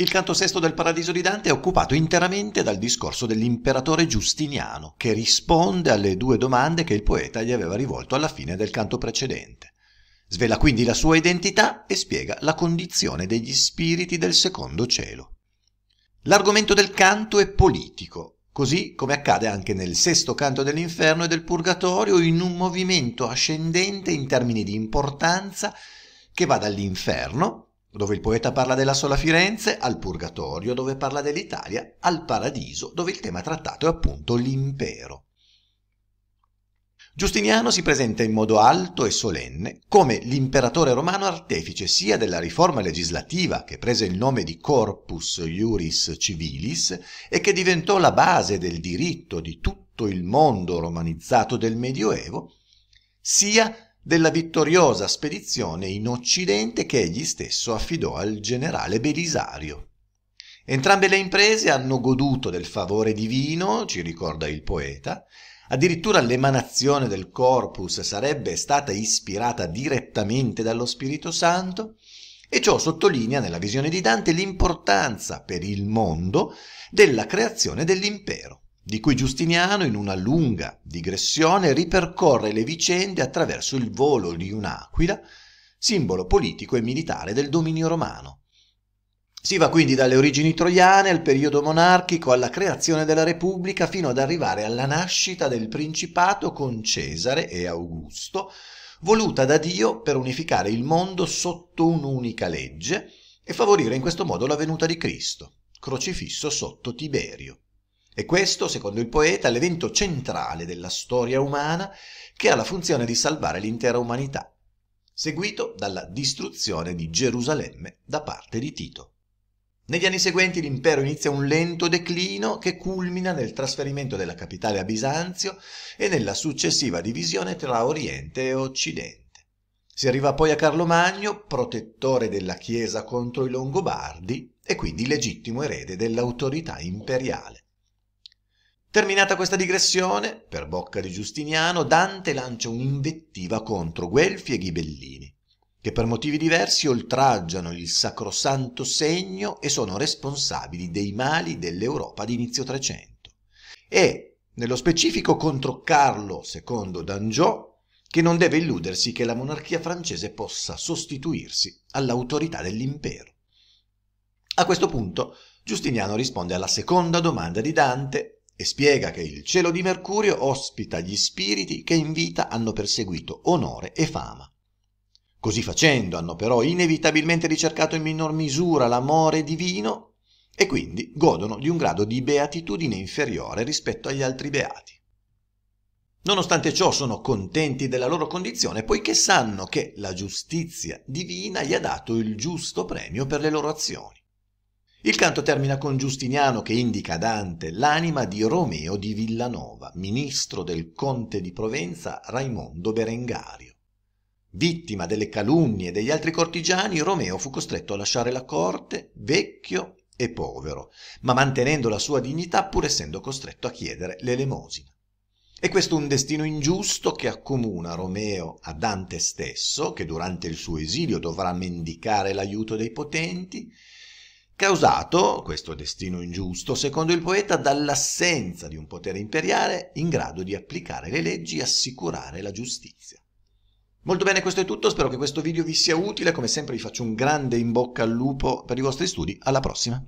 Il canto sesto del Paradiso di Dante è occupato interamente dal discorso dell'imperatore Giustiniano, che risponde alle due domande che il poeta gli aveva rivolto alla fine del canto precedente. Svela quindi la sua identità e spiega la condizione degli spiriti del secondo cielo. L'argomento del canto è politico, così come accade anche nel sesto canto dell'inferno e del purgatorio, in un movimento ascendente in termini di importanza che va dall'inferno, dove il poeta parla della sola Firenze, al Purgatorio, dove parla dell'Italia, al Paradiso, dove il tema trattato è appunto l'impero. Giustiniano si presenta in modo alto e solenne come l'imperatore romano artefice sia della riforma legislativa che prese il nome di Corpus Iuris Civilis e che diventò la base del diritto di tutto il mondo romanizzato del Medioevo, sia della vittoriosa spedizione in Occidente che egli stesso affidò al generale Belisario. Entrambe le imprese hanno goduto del favore divino, ci ricorda il poeta, addirittura l'emanazione del corpus sarebbe stata ispirata direttamente dallo Spirito Santo, e ciò sottolinea nella visione di Dante l'importanza per il mondo della creazione dell'impero di cui Giustiniano in una lunga digressione ripercorre le vicende attraverso il volo di un'aquila, simbolo politico e militare del dominio romano. Si va quindi dalle origini troiane al periodo monarchico, alla creazione della Repubblica, fino ad arrivare alla nascita del Principato con Cesare e Augusto, voluta da Dio per unificare il mondo sotto un'unica legge e favorire in questo modo la venuta di Cristo, crocifisso sotto Tiberio. E questo, secondo il poeta, è l'evento centrale della storia umana che ha la funzione di salvare l'intera umanità, seguito dalla distruzione di Gerusalemme da parte di Tito. Negli anni seguenti l'impero inizia un lento declino che culmina nel trasferimento della capitale a Bisanzio e nella successiva divisione tra Oriente e Occidente. Si arriva poi a Carlo Magno, protettore della Chiesa contro i Longobardi e quindi legittimo erede dell'autorità imperiale. Terminata questa digressione, per bocca di Giustiniano, Dante lancia un'invettiva contro Guelfi e Ghibellini, che per motivi diversi oltraggiano il sacrosanto segno e sono responsabili dei mali dell'Europa di inizio Trecento. E, nello specifico, contro Carlo II d'Angiò, che non deve illudersi che la monarchia francese possa sostituirsi all'autorità dell'impero. A questo punto Giustiniano risponde alla seconda domanda di Dante e spiega che il cielo di Mercurio ospita gli spiriti che in vita hanno perseguito onore e fama. Così facendo hanno però inevitabilmente ricercato in minor misura l'amore divino e quindi godono di un grado di beatitudine inferiore rispetto agli altri beati. Nonostante ciò sono contenti della loro condizione poiché sanno che la giustizia divina gli ha dato il giusto premio per le loro azioni. Il canto termina con Giustiniano che indica a Dante l'anima di Romeo di Villanova, ministro del conte di Provenza Raimondo Berengario. Vittima delle calunnie degli altri cortigiani, Romeo fu costretto a lasciare la corte, vecchio e povero, ma mantenendo la sua dignità pur essendo costretto a chiedere l'elemosina. E questo è un destino ingiusto che accomuna Romeo a Dante stesso, che durante il suo esilio dovrà mendicare l'aiuto dei potenti, causato, questo destino ingiusto, secondo il poeta, dall'assenza di un potere imperiale in grado di applicare le leggi e assicurare la giustizia. Molto bene, questo è tutto, spero che questo video vi sia utile, come sempre vi faccio un grande in bocca al lupo per i vostri studi, alla prossima!